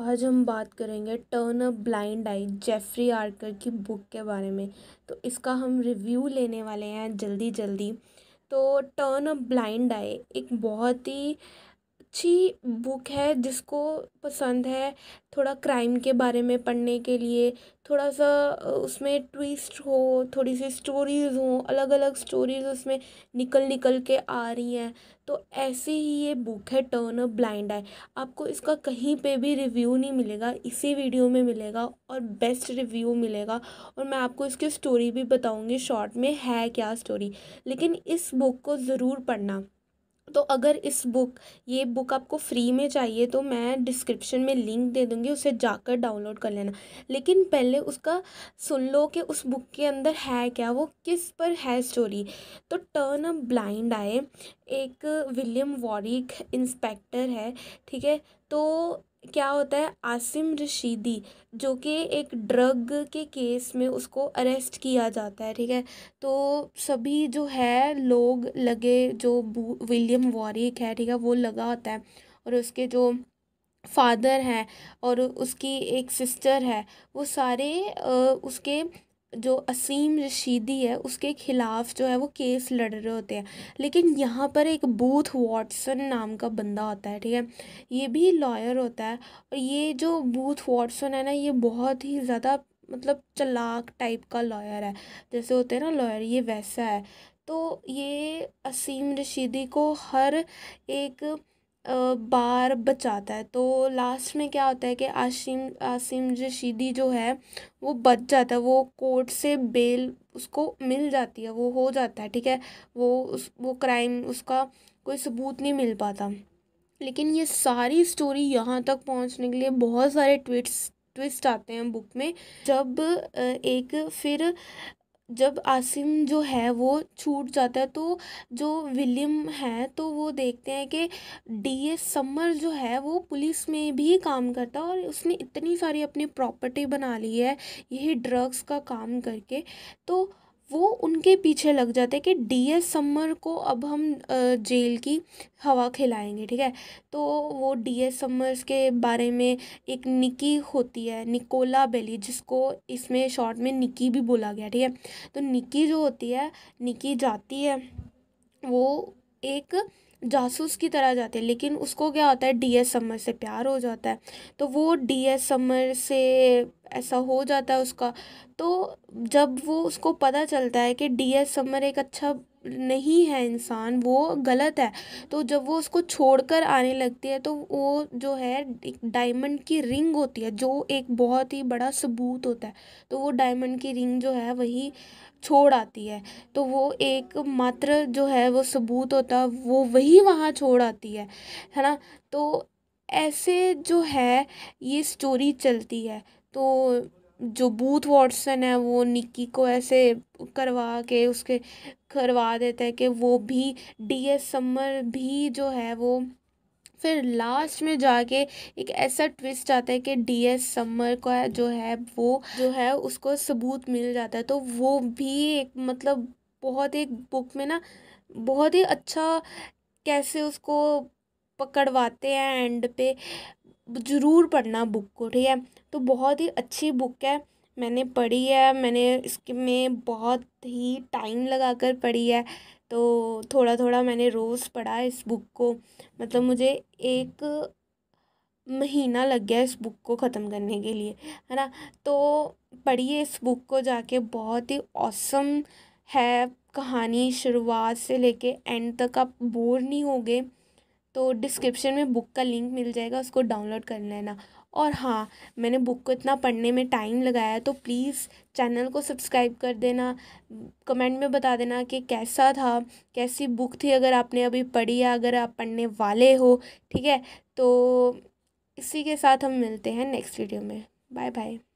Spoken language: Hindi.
आज हम बात करेंगे turn a blind eye Jeffrey Archer की बुक के बारे में तो इसका हम रिव्यू लेने वाले हैं जल्दी जल्दी तो टर्न अ ब्लाइंड आई एक बहुत ही अच्छी बुक है जिसको पसंद है थोड़ा क्राइम के बारे में पढ़ने के लिए थोड़ा सा उसमें ट्विस्ट हो थोड़ी सी स्टोरीज़ हो अलग अलग स्टोरीज़ उसमें निकल निकल के आ रही हैं तो ऐसी ही ये बुक है टर्न अप ब्लाइंड आई आपको इसका कहीं पे भी रिव्यू नहीं मिलेगा इसी वीडियो में मिलेगा और बेस्ट रिव्यू मिलेगा और मैं आपको इसकी स्टोरी भी बताऊँगी शॉर्ट में है क्या स्टोरी लेकिन इस बुक को ज़रूर पढ़ना तो अगर इस बुक ये बुक आपको फ्री में चाहिए तो मैं डिस्क्रिप्शन में लिंक दे दूँगी उसे जाकर डाउनलोड कर लेना लेकिन पहले उसका सुन लो कि उस बुक के अंदर है क्या वो किस पर है स्टोरी तो टर्न अ ब्लाइंड आए एक विलियम वॉरिक इंस्पेक्टर है ठीक है तो क्या होता है आसिम रशीदी जो कि एक ड्रग के केस में उसको अरेस्ट किया जाता है ठीक है तो सभी जो है लोग लगे जो विलियम वॉरिक है ठीक है वो लगा होता है और उसके जो फादर हैं और उसकी एक सिस्टर है वो सारे उसके जो असीम रशीदी है उसके ख़िलाफ़ जो है वो केस लड़ रहे होते हैं लेकिन यहाँ पर एक बूथ वॉटसन नाम का बंदा होता है ठीक है ये भी लॉयर होता है और ये जो बूथ वॉटसन है ना ये बहुत ही ज़्यादा मतलब चलाक टाइप का लॉयर है जैसे होते हैं ना लॉयर ये वैसा है तो ये असीम रशीदी को हर एक बार बचाता है तो लास्ट में क्या होता है कि आसिम आसिम रशीदी जो है वो बच जाता है वो कोर्ट से बेल उसको मिल जाती है वो हो जाता है ठीक है वो उस वो क्राइम उसका कोई सबूत नहीं मिल पाता लेकिन ये सारी स्टोरी यहाँ तक पहुँचने के लिए बहुत सारे ट्विट्स ट्विस्ट आते हैं बुक में जब एक फिर जब आसिम जो है वो छूट जाता है तो जो विलियम है तो वो देखते हैं कि डी एस समर जो है वो पुलिस में भी काम करता है और उसने इतनी सारी अपनी प्रॉपर्टी बना ली है यही ड्रग्स का काम करके तो वो उनके पीछे लग जाते कि डी एस समर को अब हम जेल की हवा खिलाएंगे ठीक है तो वो डी एस सम्मर्स के बारे में एक निकी होती है निकोला बेली जिसको इसमें शॉर्ट में निकी भी बोला गया ठीक है तो निकी जो होती है निकी जाती है वो एक जासूस की तरह जाती है लेकिन उसको क्या होता है डी एस समर से प्यार हो जाता है तो वो डी एस समर से ऐसा हो जाता है उसका तो जब वो उसको पता चलता है कि डी एस समर एक अच्छा नहीं है इंसान वो गलत है तो जब वो उसको छोड़कर आने लगती है तो वो जो है एक डायमंड की रिंग होती है जो एक बहुत ही बड़ा सबूत होता है तो वो डायमंड की रिंग जो है वही छोड़ आती है तो वो एक मात्र जो है वो सबूत होता है वो वही वहाँ छोड़ आती है है ना तो ऐसे जो है ये स्टोरी चलती है तो जो बूथ वॉटसन है वो निक्की को ऐसे करवा के उसके करवा देता है कि वो भी डी एस समर भी जो है वो फिर लास्ट में जाके एक ऐसा ट्विस्ट आता है कि डी एस समर का जो है वो जो है उसको सबूत मिल जाता है तो वो भी एक मतलब बहुत एक बुक में ना बहुत ही अच्छा कैसे उसको पकड़वाते हैं एंड पे ज़रूर पढ़ना बुक को ठीक है तो बहुत ही अच्छी बुक है मैंने पढ़ी है मैंने इसके में बहुत ही टाइम लगा कर पढ़ी है तो थोड़ा थोड़ा मैंने रोज़ पढ़ा इस बुक को मतलब मुझे एक महीना लग गया इस बुक को ख़त्म करने के लिए है ना तो पढ़िए इस बुक को जाके बहुत ही औसम है कहानी शुरुआत से लेके एंड तक आप बोर नहीं होगे तो डिस्क्रिप्शन में बुक का लिंक मिल जाएगा उसको डाउनलोड कर लेना और हाँ मैंने बुक को इतना पढ़ने में टाइम लगाया तो प्लीज़ चैनल को सब्सक्राइब कर देना कमेंट में बता देना कि कैसा था कैसी बुक थी अगर आपने अभी पढ़ी या अगर आप पढ़ने वाले हो ठीक है तो इसी के साथ हम मिलते हैं नेक्स्ट वीडियो में बाय बाय